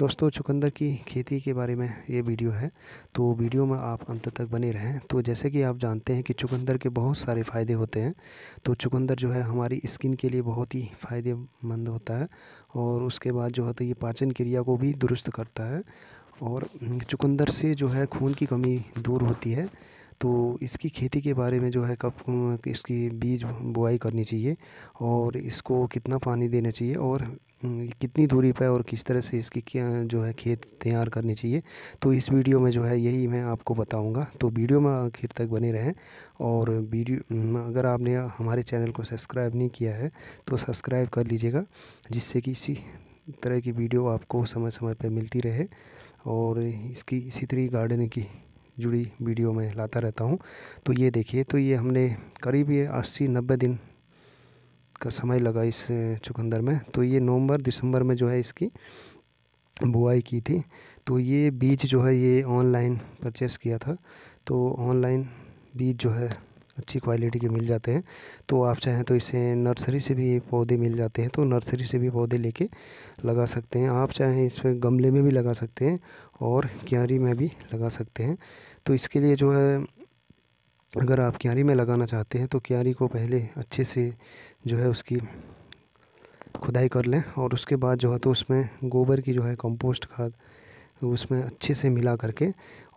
दोस्तों चुकंदर की खेती के बारे में ये वीडियो है तो वीडियो में आप अंत तक बने रहें तो जैसे कि आप जानते हैं कि चुकंदर के बहुत सारे फ़ायदे होते हैं तो चुकंदर जो है हमारी स्किन के लिए बहुत ही फ़ायदेमंद होता है और उसके बाद जो होता है ये पाचन क्रिया को भी दुरुस्त करता है और चुकंदर से जो है खून की कमी दूर होती है तो इसकी खेती के बारे में जो है कब इसकी बीज बुआई करनी चाहिए और इसको कितना पानी देना चाहिए और हम्म, कितनी दूरी पर और किस तरह से इसकी क्या जो है खेत तैयार करनी चाहिए तो इस वीडियो में जो है यही मैं आपको बताऊंगा तो वीडियो में आखिर तक बने रहें और वीडियो हम्म, अगर आपने हमारे चैनल को सब्सक्राइब नहीं किया है तो सब्सक्राइब कर लीजिएगा जिससे कि इसी तरह की वीडियो आपको समय समय पर मिलती रहे और इसकी इसी तरह गार्डनिंग की जुड़ी वीडियो में लाता रहता हूँ तो ये देखिए तो ये हमने करीब ये अस्सी नब्बे दिन का समय लगा इस चुकंदर में तो ये नवंबर दिसंबर में जो है इसकी बुआई की थी तो ये बीज जो है ये ऑनलाइन परचेस किया था तो ऑनलाइन बीज जो है अच्छी क्वालिटी के मिल जाते हैं तो आप चाहें तो इसे नर्सरी से भी पौधे मिल जाते हैं तो नर्सरी से भी पौधे लेके लगा सकते हैं आप चाहें इस पर गमले में भी लगा सकते हैं और क्यारी में भी लगा सकते हैं तो इसके लिए जो है अगर आप क्यारी में लगाना चाहते हैं तो क्यारी को पहले अच्छे से जो है उसकी खुदाई कर लें और उसके बाद जो है तो उसमें गोबर की जो है कंपोस्ट खाद उसमें अच्छे से मिला करके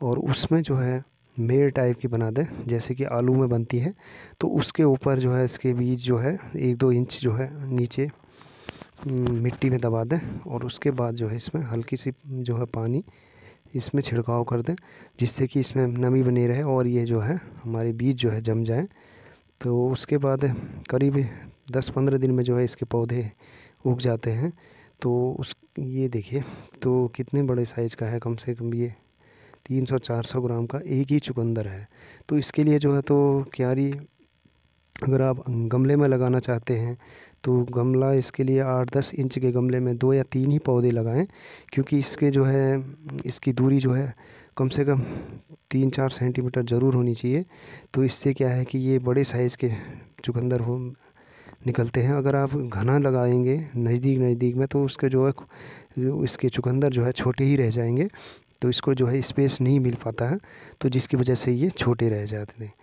और उसमें जो है मेड़ टाइप की बना दें जैसे कि आलू में बनती है तो उसके ऊपर जो है इसके बीज जो है एक दो इंच जो है नीचे हम्म, मिट्टी में दबा दें और उसके बाद जो है इसमें हल्की सी जो है पानी इसमें छिड़काव कर दें जिससे कि इसमें नमी बनी रहे और ये जो है हमारे बीज जो है जम जाए तो उसके बाद करीब दस पंद्रह दिन में जो है इसके पौधे उग जाते हैं तो उस ये देखिए तो कितने बड़े साइज़ का है कम से कम ये तीन सौ चार सौ ग्राम का एक ही चुकंदर है तो इसके लिए जो है तो क्यारी अगर आप गमले में लगाना चाहते हैं तो गमला इसके लिए आठ दस इंच के गमले में दो या तीन ही पौधे लगाएं क्योंकि इसके जो है इसकी दूरी जो है कम से कम तीन चार सेंटीमीटर ज़रूर होनी चाहिए तो इससे क्या है कि ये बड़े साइज़ के चुकंदर हो निकलते हैं अगर आप घना लगाएंगे नज़दीक नज़दीक में तो उसके जो है इसके चुकंदर जो है छोटे ही रह जाएंगे तो इसको जो है स्पेस नहीं मिल पाता है तो जिसकी वजह से ये छोटे रह जाते हैं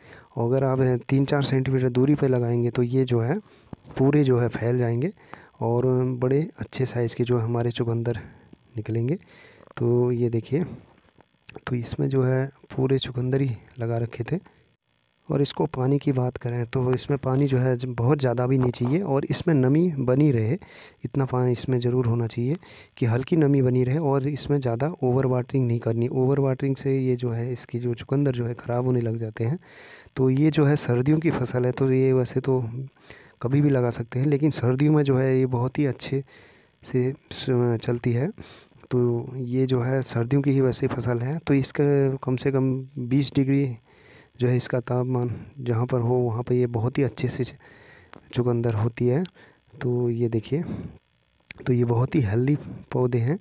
अगर आप तीन चार सेंटीमीटर दूरी पर लगाएंगे तो ये जो है पूरे जो है फैल जाएंगे और बड़े अच्छे साइज़ के जो हमारे चुकंदर निकलेंगे तो ये देखिए तो इसमें जो है पूरे चुकंदर ही लगा रखे थे और इसको पानी की बात करें तो इसमें पानी जो है बहुत ज़्यादा भी नहीं चाहिए और इसमें नमी बनी रहे इतना पानी इसमें ज़रूर होना चाहिए कि हल्की नमी बनी रहे और इसमें ज़्यादा ओवर वाटरिंग नहीं करनी ओवर वाटरिंग से ये जो है इसकी जो चुकंदर जो है ख़राब होने लग जाते हैं तो ये जो है सर्दियों की फसल है तो ये वैसे तो कभी भी लगा सकते हैं लेकिन सर्दियों में जो है ये बहुत ही अच्छे से चलती है तो ये जो है सर्दियों की ही वैसी फसल है तो इसका कम से कम बीस डिग्री जो है इसका तापमान जहाँ पर हो वहाँ पर ये बहुत ही अच्छे से चुकंदर होती है तो ये देखिए तो ये बहुत ही हेल्दी पौधे हैं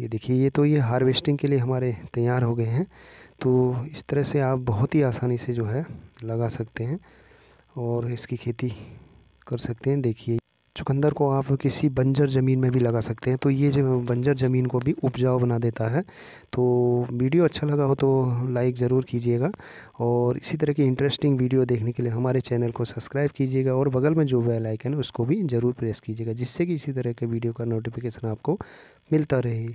ये देखिए ये तो ये हार्वेस्टिंग के लिए हमारे तैयार हो गए हैं तो इस तरह से आप बहुत ही आसानी से जो है लगा सकते हैं और इसकी खेती कर सकते हैं देखिए चुकंदर को आप किसी बंजर ज़मीन में भी लगा सकते हैं तो ये जो बंजर ज़मीन को भी उपजाऊ बना देता है तो वीडियो अच्छा लगा हो तो लाइक ज़रूर कीजिएगा और इसी तरह की इंटरेस्टिंग वीडियो देखने के लिए हमारे चैनल को सब्सक्राइब कीजिएगा और बगल में जो बेल आइकन है उसको भी ज़रूर प्रेस कीजिएगा जिससे कि इसी तरह के वीडियो का नोटिफिकेशन आपको मिलता रहे